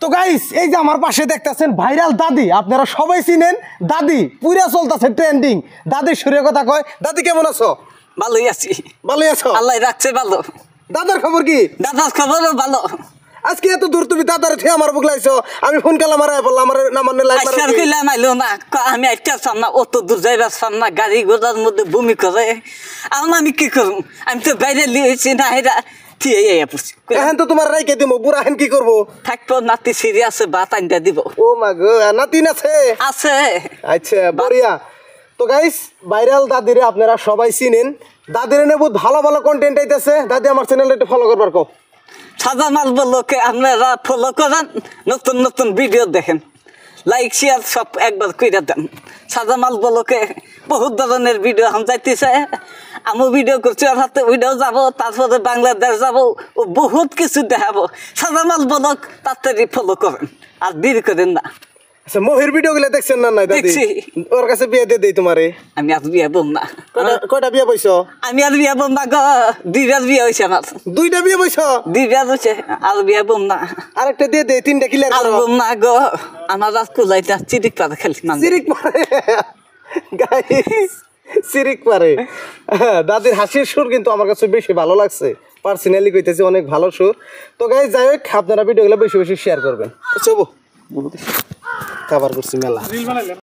তো গাইস এই যে আমার পাশে দেখতেছেন ভাইরাল দাদি আপনারা সবাই চিনেন দাদি পুরা চলতেছে ট্রেন্ডিং দাদির শরীরের কথা কয় দাদি কেমন আছো ভালোই আছি ভালোই আছো আল্লাহ রাখছে ভালো দাদার খবর কি দাদার খবর ভালো আজকে এত দূর তুমি দাদার থেকে আমার বুক লাগছো আমি ফোন করলাম আর বললাম আমার নাম মানে লাইন মারা আর কইলাম আইলো না আমি আইতে সামনা অত দূর যাইবার না গাড়ি গোদার মধ্যে ভূমি করে আমি কি করব আমি তো বাইরে লিয়েছি না এটা আছে আচ্ছা তো আপনারা সবাই চিনেন দাদির ভালো ভালো কন্টেন্ট আইতেছে দাদি আমার চ্যানেল একটু ফলো করবার কো সাদা মাল বললোকে আপনারা ফলো করেন নতুন নতুন ভিডিও দেখেন লাইক শেয়ার সব একবার কইরা দেন সাজামাল বলকে বহুত ধরনের ভিডিও আম যাইতেছে আমি ভিডিও করছি ওর হাতে উইডেও যাব তারপরে বাংলাদেশ যাব ও বহুত কিছু দেখাবো সাজামাল বলক তাড়াতাড়ি ফলো করেন আর দেরি করেন না আচ্ছা মহির ভিডিও গুলো দেখছেন না নাই দেখছি ওর কাছে বিয়ে দিয়ে দেই তোমারে আমি আর বিয়ে বম না কয়টা বিয়ে বইছো আমি আর বিয়ে বম না গ দুইটা বিয়ে হইছে আমার দুইটা বিয়ে বইছো দুইটা হইছে আর বিয়ে বম না আরেকটা দিয়ে দেই তিনটা কিলার আর বম না গ আমার আজ কুলাইতে চিরিক পারে খালি মানে চিরিক পারে চিরিক পারে হ্যাঁ, দাদির হাসির সুর কিন্তু আমার কাছে বেশি ভালো লাগছে পার্সোনালি কইতেছি অনেক ভালো সুর তো গাই যাই হোক আপনারা ভিডিওগুলো বেশি বেশি শেয়ার করবেন চবো আচ্ছা, খাবার করছি মেলা